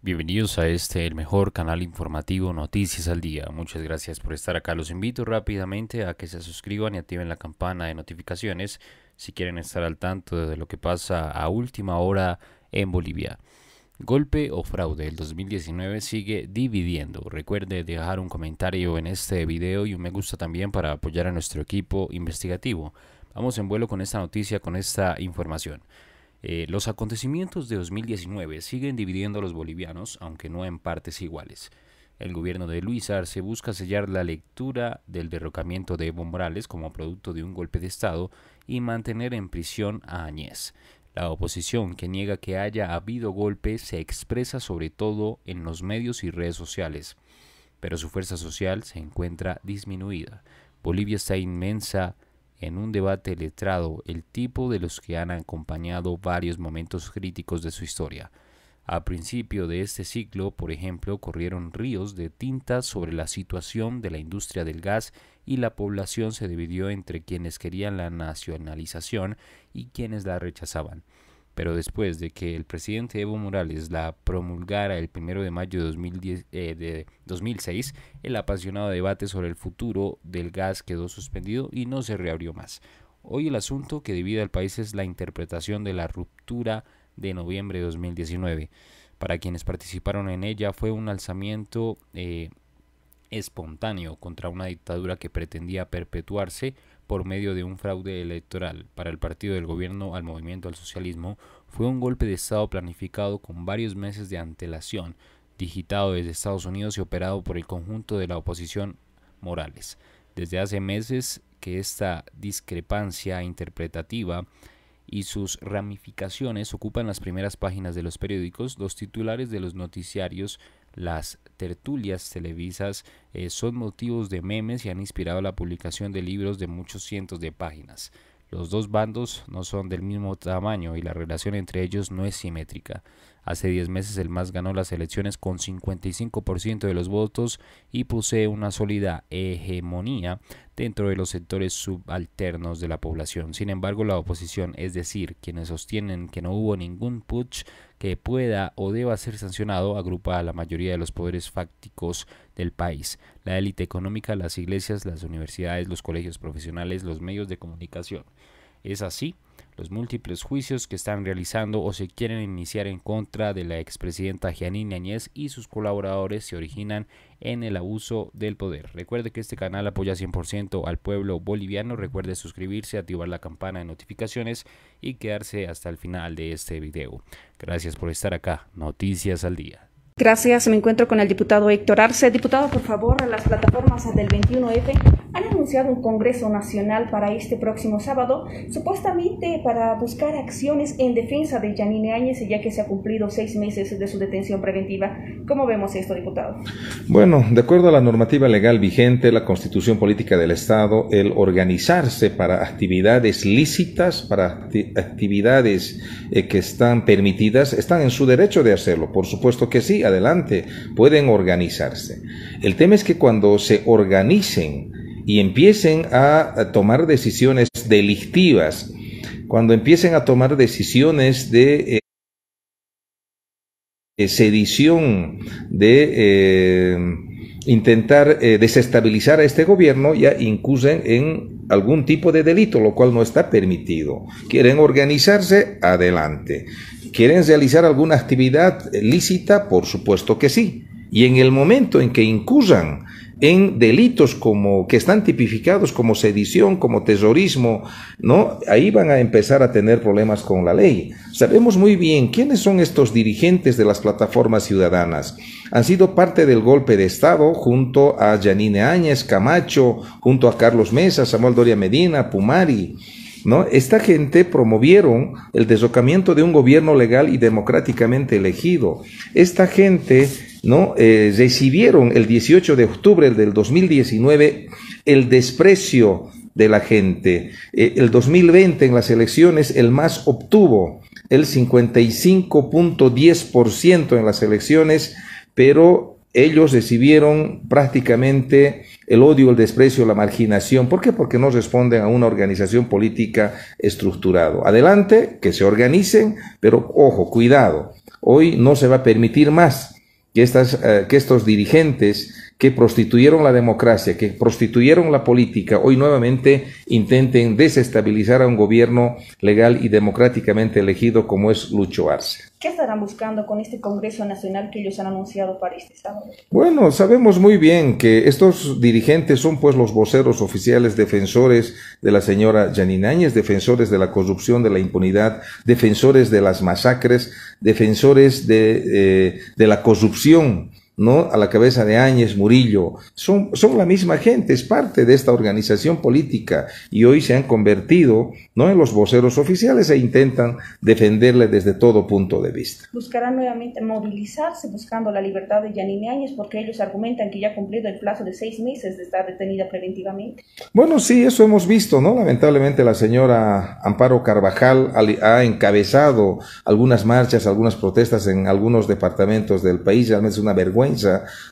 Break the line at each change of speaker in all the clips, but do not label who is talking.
Bienvenidos a este, el mejor canal informativo Noticias al Día. Muchas gracias por estar acá. Los invito rápidamente a que se suscriban y activen la campana de notificaciones si quieren estar al tanto de lo que pasa a última hora en Bolivia. Golpe o fraude, el 2019 sigue dividiendo. Recuerde dejar un comentario en este video y un me gusta también para apoyar a nuestro equipo investigativo. Vamos en vuelo con esta noticia, con esta información. Eh, los acontecimientos de 2019 siguen dividiendo a los bolivianos, aunque no en partes iguales. El gobierno de Luis Arce busca sellar la lectura del derrocamiento de Evo Morales como producto de un golpe de Estado y mantener en prisión a Añez. La oposición, que niega que haya habido golpe, se expresa sobre todo en los medios y redes sociales, pero su fuerza social se encuentra disminuida. Bolivia está inmensa en un debate letrado el tipo de los que han acompañado varios momentos críticos de su historia. A principio de este ciclo, por ejemplo, corrieron ríos de tinta sobre la situación de la industria del gas y la población se dividió entre quienes querían la nacionalización y quienes la rechazaban pero después de que el presidente Evo Morales la promulgara el 1 de mayo eh, de, 2010, de 2006, el apasionado debate sobre el futuro del gas quedó suspendido y no se reabrió más. Hoy el asunto que divide al país es la interpretación de la ruptura de noviembre de 2019. Para quienes participaron en ella fue un alzamiento eh, espontáneo contra una dictadura que pretendía perpetuarse por medio de un fraude electoral para el partido del gobierno al movimiento al socialismo fue un golpe de Estado planificado con varios meses de antelación, digitado desde Estados Unidos y operado por el conjunto de la oposición Morales. Desde hace meses que esta discrepancia interpretativa y sus ramificaciones ocupan las primeras páginas de los periódicos, los titulares de los noticiarios, las tertulias televisas eh, son motivos de memes y han inspirado la publicación de libros de muchos cientos de páginas. Los dos bandos no son del mismo tamaño y la relación entre ellos no es simétrica. Hace 10 meses el MAS ganó las elecciones con 55% de los votos y posee una sólida hegemonía dentro de los sectores subalternos de la población. Sin embargo, la oposición, es decir, quienes sostienen que no hubo ningún putsch que pueda o deba ser sancionado, agrupa a la mayoría de los poderes fácticos del país, la élite económica, las iglesias, las universidades, los colegios profesionales, los medios de comunicación. Es así los múltiples juicios que están realizando o se quieren iniciar en contra de la expresidenta Janine Áñez y sus colaboradores se originan en el abuso del poder. Recuerde que este canal apoya 100% al pueblo boliviano. Recuerde suscribirse, activar la campana de notificaciones y quedarse hasta el final de este video. Gracias por estar acá. Noticias al día.
Gracias. Me encuentro con el diputado Héctor Arce. Diputado, por favor, a las plataformas del 21F han anunciado un Congreso Nacional para este próximo sábado, supuestamente para buscar acciones en defensa de Yanine Áñez, ya que se ha cumplido seis meses de su detención preventiva. ¿Cómo vemos esto, diputado?
Bueno, de acuerdo a la normativa legal vigente, la constitución política del Estado, el organizarse para actividades lícitas, para actividades eh, que están permitidas, están en su derecho de hacerlo. Por supuesto que sí, adelante, pueden organizarse. El tema es que cuando se organicen, y empiecen a tomar decisiones delictivas, cuando empiecen a tomar decisiones de eh, eh, sedición, de eh, intentar desestabilizar a este gobierno, ya incusen en algún tipo de delito, lo cual no está permitido. Quieren organizarse, adelante. ¿Quieren realizar alguna actividad lícita? Por supuesto que sí. Y en el momento en que incursan en delitos como que están tipificados como sedición, como terrorismo, ¿no? Ahí van a empezar a tener problemas con la ley. Sabemos muy bien quiénes son estos dirigentes de las plataformas ciudadanas. Han sido parte del golpe de Estado junto a Janine Áñez, Camacho, junto a Carlos Mesa, Samuel Doria Medina, Pumari. ¿No? Esta gente promovieron el deslocamiento de un gobierno legal y democráticamente elegido. Esta gente ¿no? Eh, recibieron el 18 de octubre del 2019 el desprecio de la gente. Eh, el 2020 en las elecciones el MAS obtuvo el 55.10% en las elecciones, pero ellos recibieron prácticamente el odio, el desprecio, la marginación. ¿Por qué? Porque no responden a una organización política estructurada. Adelante, que se organicen, pero ojo, cuidado. Hoy no se va a permitir más eh, que, estos dirigentes que prostituyeron la democracia, que prostituyeron la política, hoy nuevamente intenten desestabilizar a un gobierno legal y democráticamente elegido como es Lucho Arce.
¿Qué estarán buscando con este Congreso Nacional que ellos han anunciado para este sábado?
Bueno, sabemos muy bien que estos dirigentes son pues los voceros oficiales defensores de la señora Yaninañez, defensores de la corrupción, de la impunidad, defensores de las masacres, defensores de eh, la corrupción a la cabeza de Áñez, Murillo, son, son la misma gente, es parte de esta organización política y hoy se han convertido, ¿no? En los voceros oficiales e intentan defenderle desde todo punto de vista.
Buscarán nuevamente movilizarse buscando la libertad de Yanine Áñez porque ellos argumentan que ya ha cumplido el plazo de seis meses de estar detenida preventivamente.
Bueno, sí, eso hemos visto, ¿no? Lamentablemente la señora Amparo Carvajal ha encabezado algunas marchas, algunas protestas en algunos departamentos del país, realmente es una vergüenza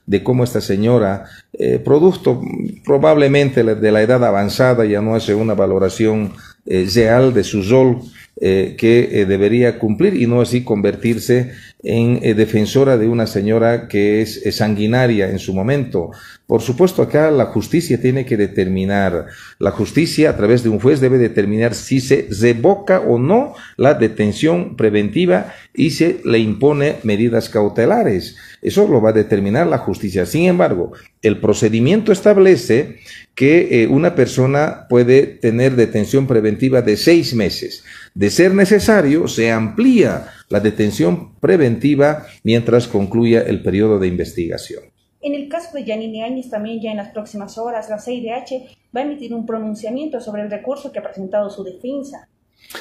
de cómo esta señora, eh, producto probablemente de la edad avanzada, ya no hace una valoración eh, real de su sol eh, que eh, debería cumplir y no así convertirse en eh, defensora de una señora que es sanguinaria en su momento. Por supuesto, acá la justicia tiene que determinar, la justicia a través de un juez debe determinar si se revoca o no la detención preventiva y se le impone medidas cautelares. Eso lo va a determinar la justicia. Sin embargo, el procedimiento establece que una persona puede tener detención preventiva de seis meses. De ser necesario, se amplía la detención preventiva mientras concluya el periodo de investigación.
En el caso de Yanine Áñez, también ya en las próximas horas, la CIDH va a emitir un pronunciamiento sobre el recurso que ha presentado su defensa.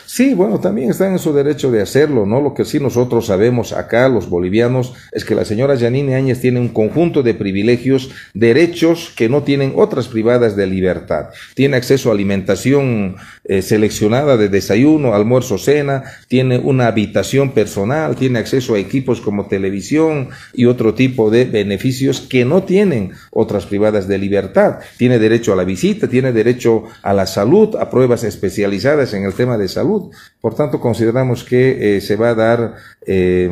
Sí, bueno, también están en su derecho de hacerlo, ¿no? Lo que sí nosotros sabemos acá, los bolivianos, es que la señora Janine Áñez tiene un conjunto de privilegios, derechos que no tienen otras privadas de libertad. Tiene acceso a alimentación eh, seleccionada de desayuno, almuerzo, cena, tiene una habitación personal, tiene acceso a equipos como televisión y otro tipo de beneficios que no tienen otras privadas de libertad. Tiene derecho a la visita, tiene derecho a la salud, a pruebas especializadas en el tema de salud. Por tanto, consideramos que eh, se va a dar eh,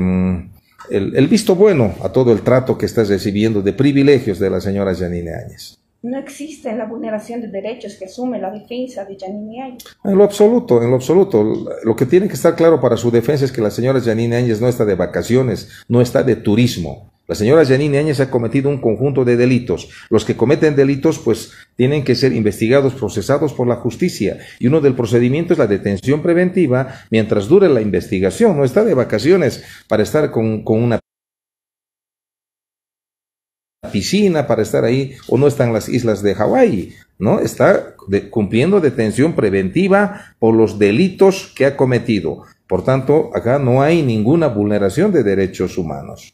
el, visto bueno a todo el trato que estás recibiendo de privilegios de la señora Janine Áñez.
No existe la vulneración de derechos que asume la defensa de Janine Áñez.
En lo absoluto, en lo absoluto. Lo que tiene que estar claro para su defensa es que la señora Janine Áñez no está de vacaciones, no está de turismo la señora Janine Áñez ha cometido un conjunto de delitos. Los que cometen delitos, pues, tienen que ser investigados, procesados por la justicia. Y uno del procedimiento es la detención preventiva mientras dure la investigación. No está de vacaciones para estar con, una piscina para estar ahí o no está en las islas de Hawái, ¿no? Está cumpliendo detención preventiva por los delitos que ha cometido. Por tanto, acá no hay ninguna vulneración de derechos humanos.